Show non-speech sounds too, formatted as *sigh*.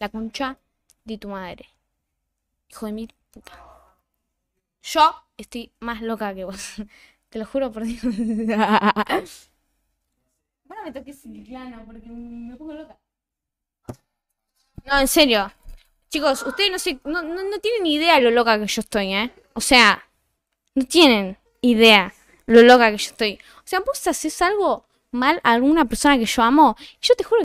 La concha de tu madre. Hijo de mi puta. Yo estoy más loca que vos. *laughs* Te lo juro por Dios. *laughs* porque me pongo loca. No, en serio. Chicos, ustedes no, no, no, tienen idea lo loca que yo estoy, ¿eh? O sea, no tienen idea lo loca que yo estoy. O sea, vos haces algo mal a alguna persona que yo amo, yo te juro